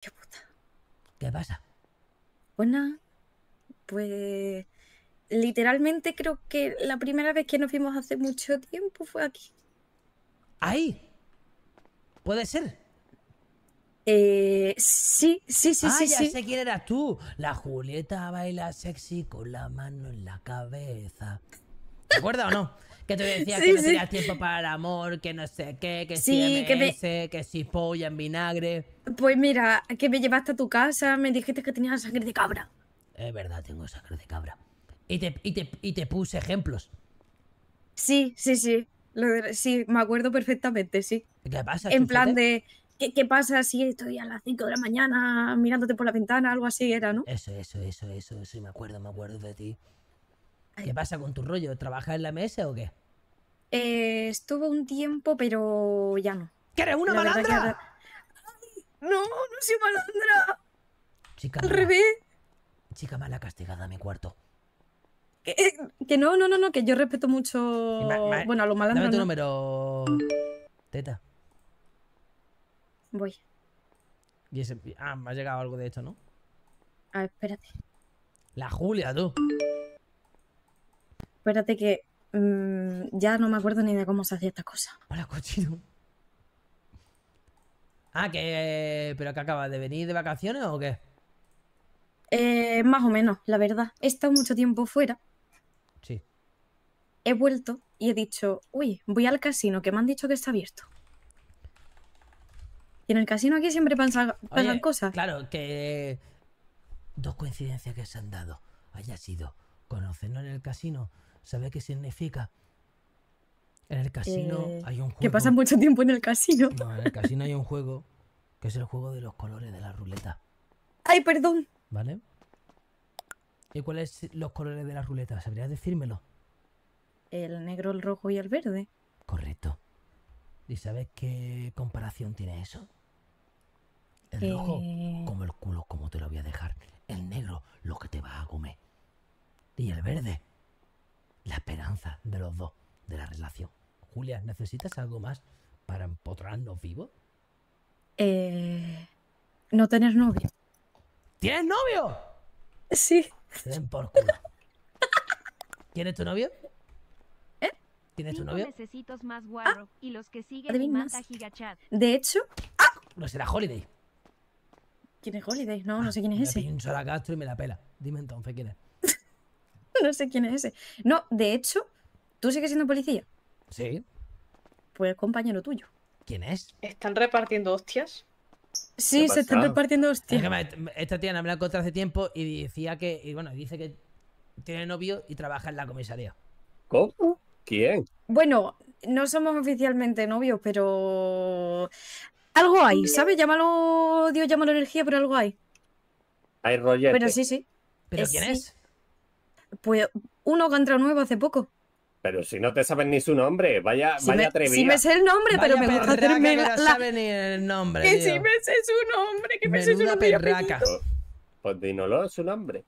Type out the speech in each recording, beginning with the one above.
¿Qué puta? ¿Qué pasa? Buena, pues, pues literalmente creo que la primera vez que nos vimos hace mucho tiempo fue aquí. ¿Ahí? ¿Puede ser? Eh, sí, sí, sí, ah, sí. Ya sé quién eras tú. La Julieta baila sexy con la mano en la cabeza. ¿Te acuerdas o no? Que te decía que no tenías tiempo para el amor, que no sé qué, que sí, si MS, que, que si polla en vinagre. Pues mira, que me llevaste a tu casa, me dijiste que tenías sangre de cabra. Es verdad, tengo sangre de cabra. Y te, y te, y te puse ejemplos. Sí, sí, sí. sí, me acuerdo perfectamente, sí. ¿Qué pasa? En plan de, ¿qué, ¿qué, pasa si estoy a las 5 de la mañana mirándote por la ventana? Algo así era, ¿no? Eso, eso, eso, eso, sí, me acuerdo, me acuerdo de ti. ¿Qué pasa con tu rollo? ¿Trabajas en la MS o qué? Eh, estuvo un tiempo, pero ya no. ¿Que eres una malandra? no, no soy malandra. Chica Al Chica mala castigada a mi cuarto. Eh, que, no, no, no, no, que yo respeto mucho. bueno, a los malandros. Dame tu número. Teta. Voy. Y Ah, me ha llegado algo de esto, ¿no? A espérate. La Julia, tú. Espérate que mm, ya no me acuerdo ni de cómo se hacía esta cosa. Hola, cochino. Ah, que... Eh, ¿Pero que acabas de venir de vacaciones o qué? Eh, más o menos, la verdad. He estado mucho tiempo fuera. Sí. He vuelto y he dicho, uy, voy al casino, que me han dicho que está abierto. Y en el casino aquí siempre pasan, cosas. Claro, que... Dos coincidencias que se han dado. Haya sido conocernos en el casino ¿Sabes qué significa? En el casino eh, hay un juego. Que pasan mucho tiempo en el casino. No, en el casino hay un juego que es el juego de los colores de la ruleta. ¡Ay, perdón! ¿Vale? ¿Y cuáles son los colores de la ruleta? ¿Sabrías decírmelo? El negro, el rojo y el verde. Correcto. ¿Y sabes qué comparación tiene eso? El eh, rojo, como el culo, como te lo voy a dejar. El negro, lo que te va a comer. Y el verde, la esperanza de los dos, de la relación. Julia, ¿necesitas algo más para empotrarnos vivos? Eh, no tener novio. ¿Tienes novio? Sí. Se por culo. ¿Tienes tu novio? ¿Eh? ¿Tienes tu novio? Necesitos más guarro ah. y los que siguen gigachat. De hecho, ¡Ah! no será Holiday. ¿Quién es Holiday? No, no sé ah, quién es me ese. Pincho la Castro y me la pela. Dime entonces quién es sé quién es ese. No, de hecho, ¿tú sigues siendo policía? Sí. Pues compañero tuyo. ¿Quién es? ¿Están repartiendo hostias? Sí, se están repartiendo hostias. esta tía me la encontré hace tiempo y decía que, y bueno, dice que tiene novio y trabaja en la comisaría. ¿Cómo? ¿Quién? Bueno, no somos oficialmente novios, pero algo hay, ¿sabes? Llámalo, Dios, llámalo energía, pero algo hay. Hay rollete. Pero sí, sí. ¿Pero eh, quién es? Pues uno que ha nuevo hace poco. Pero si no te sabes ni su nombre, vaya, si vaya atrevida. Si me sé el nombre, pero me gusta No ni el nombre, Que si me sé su nombre, que Menuda me sé su nombre perraca. Pues dinolo su nombre.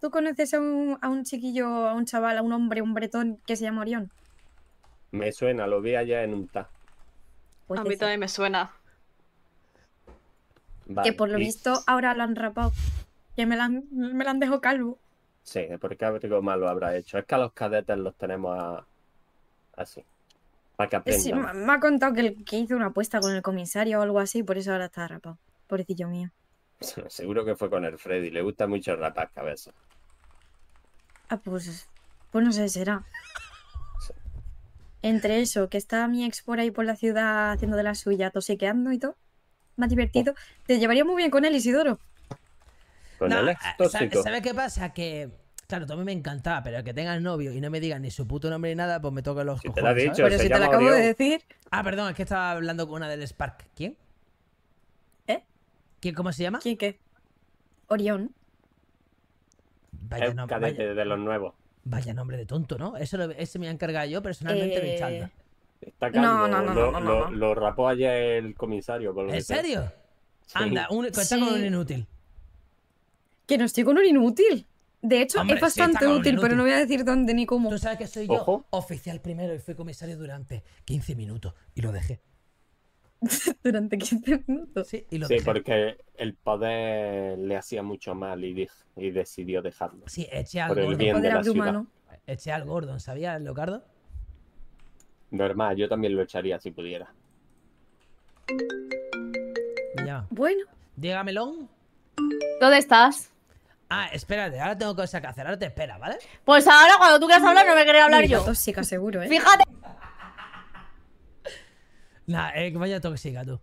¿Tú conoces a un, chiquillo, a un chaval, a un hombre, un bretón que se llama Orión? Me suena, lo vi allá en un ta. Pues a mí también me suena. Que por lo visto ahora lo han rapado. Que me la me la han dejado calvo. Sí, porque algo lo habrá hecho. Es que a los cadetes los tenemos así. Para que me ha contado que, hizo una apuesta con el comisario o algo así, por eso ahora está rapado. Pobrecillo mío. Seguro que fue con el Freddy. Le gusta mucho rapar cabezas. Ah, pues. Pues no sé, será. Entre eso, que está mi ex por ahí por la ciudad haciendo de la suya, tosequeando y todo. Más divertido. Oh. Te llevaría muy bien con él, Isidoro. Con no, ah, ex tóxico. ¿Sabes qué pasa? Que Claro, tú a mí me encantaba, pero que tengas novio y no me diga ni su puto nombre ni nada, pues me toca los cojones. Te lo dicho, pero si te lo acabo de decir. Ah, perdón, es que estaba hablando con una del Spark. ¿Quién? ¿Eh? ¿Quién cómo se llama? ¿Quién qué? Orión. Vaya nombre. Cadete de los nuevos. Vaya nombre de tonto, ¿no? Eso ese me ha encargado yo personalmente eh, Está No, no, no, lo, no, no, lo, rapó ayer el comisario. Por ¿En serio? Anda, un, está con un inútil. Que no estoy con un inútil. De hecho, es bastante útil, pero no voy a decir dónde ni cómo. Tú sabes que soy yo oficial primero y fui comisario durante 15 minutos y lo dejé. durante 15 minutos. Sí, porque el poder le hacía mucho mal y, decidió dejarlo. Sí, eché al Por Gordon. bien poder Eché al Gordon, ¿sabías, Locardo? Normal, yo también lo echaría si pudiera. Ya. Bueno. Dígamelo. Melón. ¿Dónde estás? Ah, espérate, ahora tengo cosas que hacer, ahora te espera, ¿vale? Pues ahora cuando tú quieras hablar no me querés hablar yo. Tóxica, seguro, ¿eh? Fíjate. Nah, vaya eh, tóxica tú.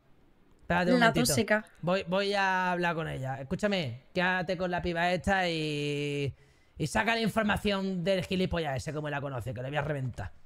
Espérate un la tóxica. Voy, voy a hablar con ella. Escúchame, quédate con la piba esta y. Y saca la información del gilipollas ese como la conoce, que le voy a reventar.